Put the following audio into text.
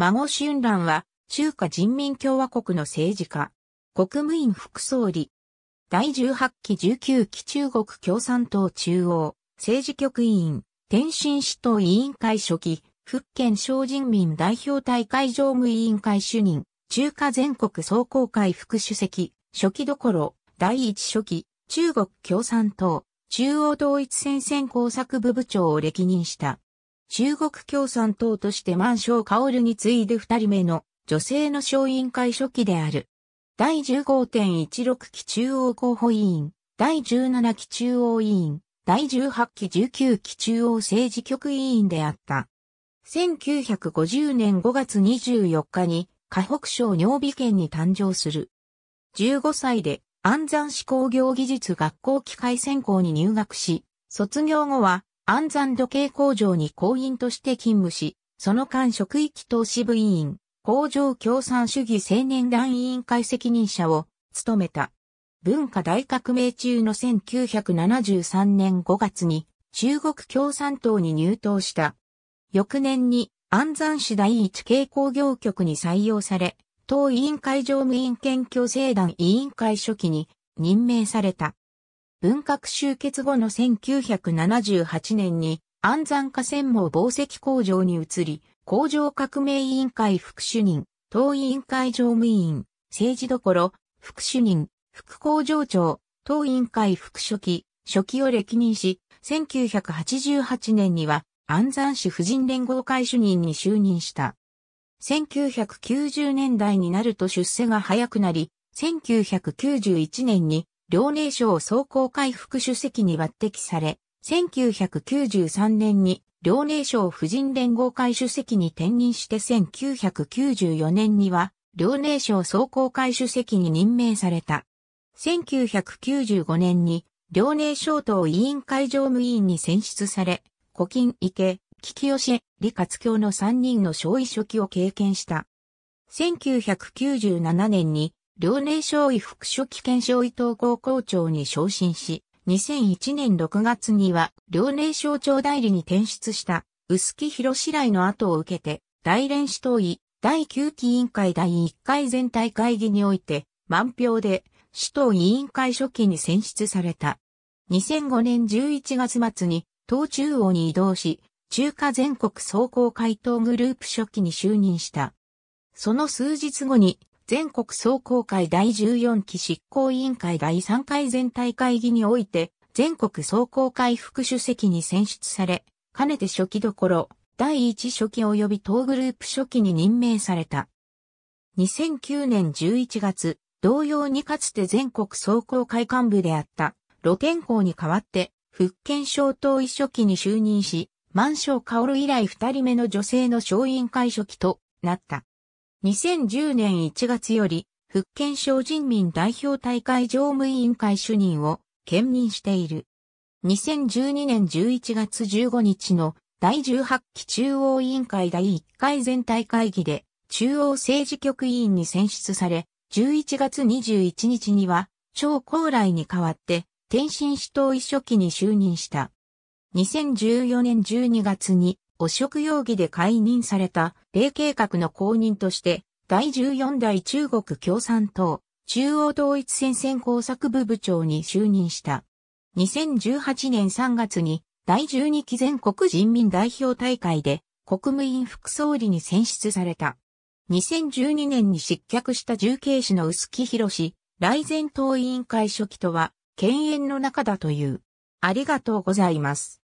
孫春蘭は、中華人民共和国の政治家、国務院副総理、第18期19期中国共産党中央、政治局委員、天津市党委員会初期、福建省人民代表大会常務委員会主任、中華全国総工会副主席、初期どころ、第一書記、中国共産党、中央統一戦線工作部部長を歴任した。中国共産党として満章薫に次いで二人目の女性の小委員会初期である。第15.16期中央候補委員、第17期中央委員、第18期19期中央政治局委員であった。1950年5月24日に、河北省尿美県に誕生する。15歳で安山市工業技術学校機械専攻に入学し、卒業後は安山時計工場に工員として勤務し、その間職域投資部委員、工場共産主義青年団委員会責任者を務めた。文化大革命中の1973年5月に中国共産党に入党した。翌年に安山市第一経工業局に採用され、党委員会常務委員兼共生団委員会初期に任命された。文革終結後の1978年に安山河川網紡績工場に移り、工場革命委員会副主任、党委員会常務委員、政治どころ、副主任、副工場長、党委員会副書記、書記を歴任し、1988年には安山市婦人連合会主任に就任した。1990年代になると出世が早くなり、1991年に遼寧省総工会副主席に抜擢され、1993年に遼寧省婦人連合会主席に転任して1994年には遼寧省総工会主席に任命された。1995年に遼寧省党委員会常務委員に選出され、古今池、菊吉、李活教の3人の小委書記を経験した。1997年に遼寧省医副書記兼省医統合校長に昇進し、2001年6月には遼寧省庁代理に転出した薄木広白井の後を受けて、大連市党委第9期委員会第1回全体会議において、満票で市党委員会初期に選出された。2005年11月末に党中央に移動し、中華全国総合回答グループ初期に就任した。その数日後に全国総工会第14期執行委員会第3回全体会議において、全国総工会副主席に選出され、かねて初期どころ、第1初期及び当グループ初期に任命された。2009年11月、同様にかつて全国総工会幹部であった露天校に代わって、福建省党委初期に就任し、満章薫以来二人目の女性の小委員会初期となった。2010年1月より、福建省人民代表大会常務委員会主任を兼任している。2012年11月15日の第18期中央委員会第1回全体会議で中央政治局委員に選出され、11月21日には超高来に代わって天津市党一書記に就任した。2014年12月に汚職容疑で解任された、霊計画の公認として、第14代中国共産党、中央統一戦線工作部部長に就任した。2018年3月に、第12期全国人民代表大会で、国務院副総理に選出された。2012年に失脚した重慶市の薄木博士、来前党委員会書記とは、犬猿の中だという。ありがとうございます。